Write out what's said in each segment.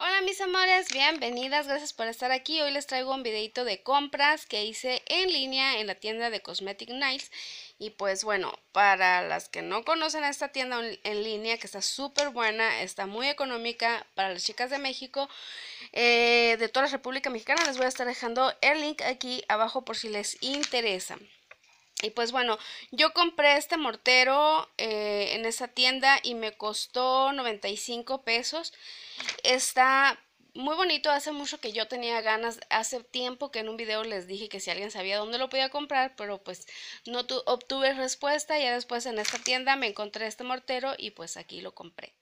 Hola mis amores, bienvenidas, gracias por estar aquí. Hoy les traigo un videito de compras que hice en línea en la tienda de Cosmetic Nights. Y pues bueno, para las que no conocen esta tienda en línea, que está súper buena, está muy económica para las chicas de México, eh, de toda la República Mexicana, les voy a estar dejando el link aquí abajo por si les interesa. Y pues bueno, yo compré este mortero eh, en esa tienda y me costó 95 pesos. Está muy bonito, hace mucho que yo tenía ganas, hace tiempo que en un video les dije que si alguien sabía dónde lo podía comprar, pero pues no obtuve respuesta, ya después en esta tienda me encontré este mortero y pues aquí lo compré.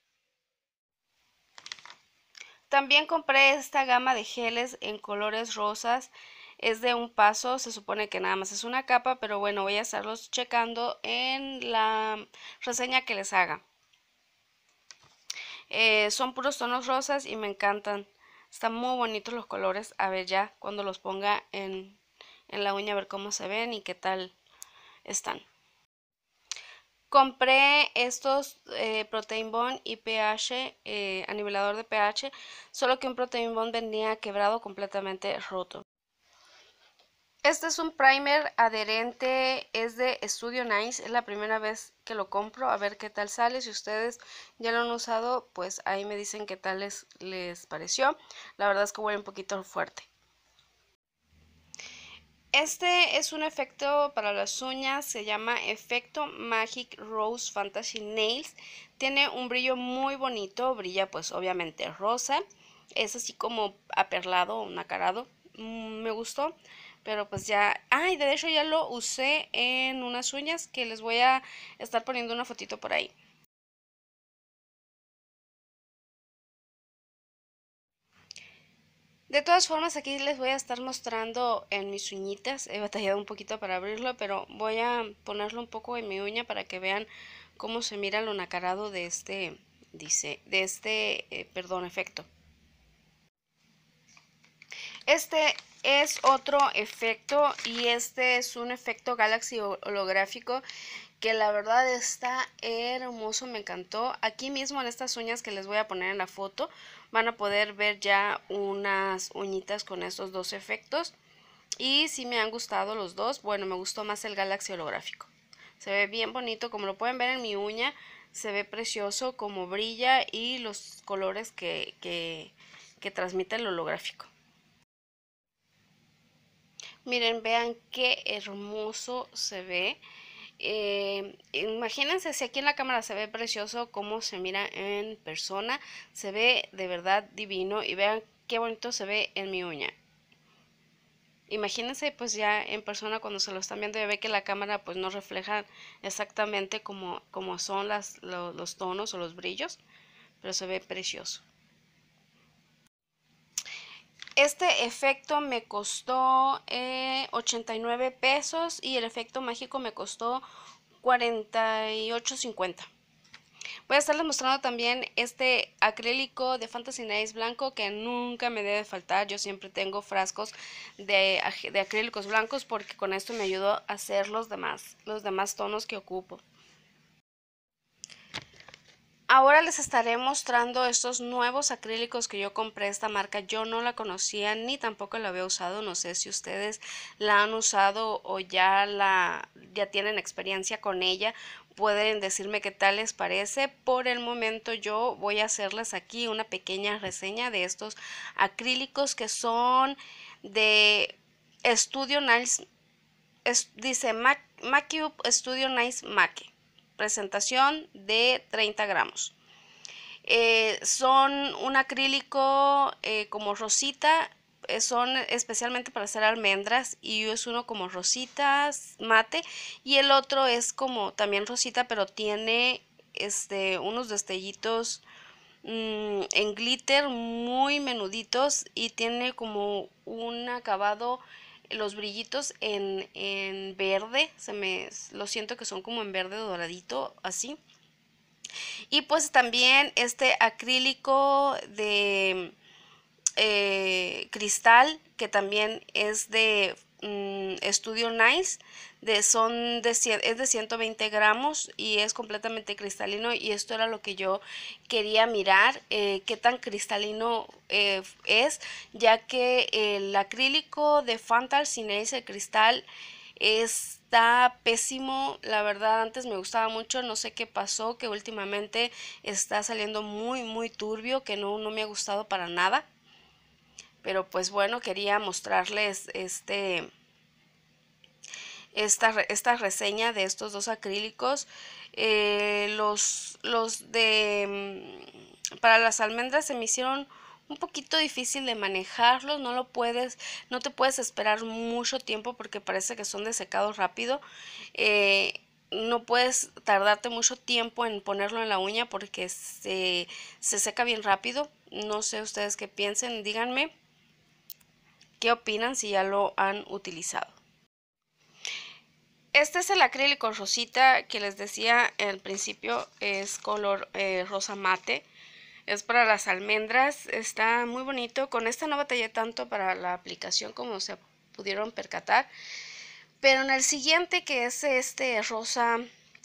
También compré esta gama de geles en colores rosas, es de un paso, se supone que nada más es una capa, pero bueno, voy a estarlos checando en la reseña que les haga. Eh, son puros tonos rosas y me encantan. Están muy bonitos los colores. A ver ya cuando los ponga en, la uña, a ver cómo se ven y qué tal están. Compré estos eh, Protein Bond y pH, eh, anivelador de pH, solo que un Protein Bond venía quebrado completamente roto. Este es un primer adherente, es de Studio Nice, es la primera vez que lo compro, a ver qué tal sale. Si ustedes ya lo han usado, pues ahí me dicen qué tal les, les pareció. La verdad es que huele un poquito fuerte. Este es un efecto para las uñas, se llama efecto Magic Rose Fantasy Nails. Tiene un brillo muy bonito, brilla pues obviamente rosa. Es así como aperlado, nacarado, mm, me gustó. Pero pues ya, ay, de hecho ya lo usé en unas uñas que les voy a estar poniendo una fotito por ahí. De todas formas, aquí les voy a estar mostrando en mis uñitas. He batallado un poquito para abrirlo, pero voy a ponerlo un poco en mi uña para que vean cómo se mira lo nacarado de este, dice, de este, eh, perdón, efecto. Este es otro efecto y este es un efecto Galaxy holográfico que la verdad está hermoso, me encantó. Aquí mismo en estas uñas que les voy a poner en la foto van a poder ver ya unas uñitas con estos dos efectos. Y si me han gustado los dos, bueno, me gustó más el Galaxy holográfico. Se ve bien bonito, como lo pueden ver en mi uña, se ve precioso como brilla y los colores que, que, que transmite el holográfico. Miren, vean qué hermoso se ve. Eh, imagínense si aquí en la cámara se ve precioso, como se mira en persona. Se ve de verdad divino y vean qué bonito se ve en mi uña. Imagínense pues ya en persona cuando se lo están viendo ya ve que la cámara pues no refleja exactamente como, son los tonos o los brillos, pero se ve precioso. Este efecto me costó 89 eh, pesos y el efecto mágico me costó 48.50. Voy a estarles mostrando también este acrílico de Fantasy Nice blanco que nunca me debe faltar. Yo siempre tengo frascos de, acrílicos blancos porque con esto me ayudo a hacer los demás, los demás tonos que ocupo. Ahora les estaré mostrando estos nuevos acrílicos que yo compré esta marca. Yo no la conocía ni tampoco la había usado. No sé si ustedes la han usado o ya la ya tienen experiencia con ella. Pueden decirme qué tal les parece. Por el momento yo voy a hacerles aquí una pequeña reseña de estos acrílicos que son de Studio Nice. dice Mac, Studio Nice Mac presentación de 30 gramos. Eh, son un acrílico eh, como rosita, eh, son especialmente para hacer almendras y es uno como rositas mate y el otro es como también rosita pero tiene este, unos destellitos mm, en glitter muy menuditos y tiene como un acabado los brillitos en, en verde, se me, lo siento que son como en verde doradito, así. Y pues también este acrílico de eh, cristal, que también es de mm, Estudio Nice, son de, es de 120 gramos y es completamente cristalino y esto era lo que yo quería mirar, eh, qué tan cristalino eh, es, ya que el acrílico de Fantal sin el cristal, está pésimo, la verdad antes me gustaba mucho, no sé qué pasó, que últimamente está saliendo muy muy turbio, que no, no me ha gustado para nada. Pero pues bueno, quería mostrarles este esta, reseña de estos dos acrílicos. Eh, los, los de... Mm, para las almendras se me hicieron un poquito difícil de manejarlos, no lo puedes, no te puedes esperar mucho tiempo porque parece que son de secado rápido. Eh, no puedes tardarte mucho tiempo en ponerlo en la uña porque se, se seca bien rápido. No sé ustedes qué piensen, díganme qué opinan si ya lo han utilizado. Este es el acrílico rosita que les decía al principio, es color eh, rosa mate. Es para las almendras, está muy bonito. Con esta no batallé tanto para la aplicación como se pudieron percatar. Pero en el siguiente, que es este rosa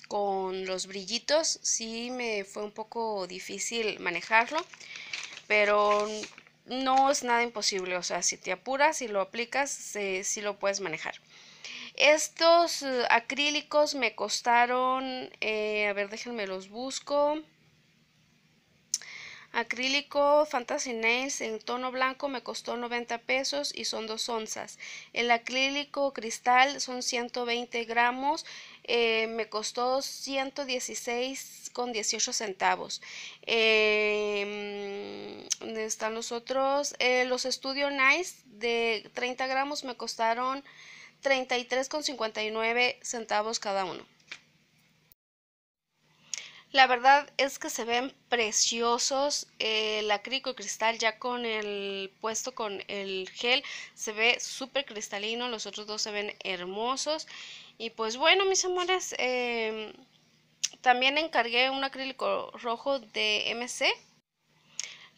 con los brillitos, sí me fue un poco difícil manejarlo. Pero no es nada imposible, o sea, si te apuras y si lo aplicas, sí lo puedes manejar. Estos eh, acrílicos me costaron, eh, a ver, déjenme los busco. Acrílico Fantasy Nails en tono blanco me costó 90 pesos y son 2 onzas. El acrílico cristal son 120 gramos, eh, me costó 116,18 centavos. Em, ¿Dónde están los otros? los Studio Nice de 30 gramos me costaron 33,59 centavos cada uno. La verdad es que se ven preciosos el acrílico cristal ya con el puesto con el gel se ve súper cristalino, los otros dos se ven hermosos y pues bueno mis amores em, también encargué un acrílico rojo de MC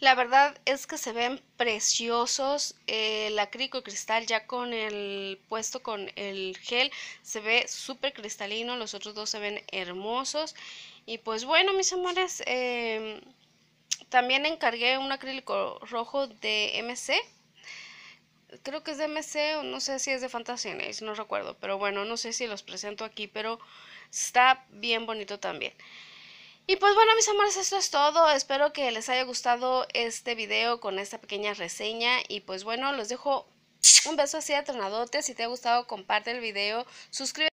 la verdad es que se ven preciosos. Eh, el acrílico cristal ya con el puesto con el gel se ve súper cristalino. Los otros dos se ven hermosos. Y pues bueno, mis amores, eh, también encargué un acrílico rojo de MC. Creo que es de MC o no sé si es de Fantasy no recuerdo. Pero bueno, no sé si los presento aquí, pero está bien bonito también. Y pues bueno, mis amores, esto es todo. Espero que les haya gustado este video con esta pequeña reseña. Y pues bueno, los dejo un beso así a tronadote, Si te ha gustado, comparte el video, suscríbete.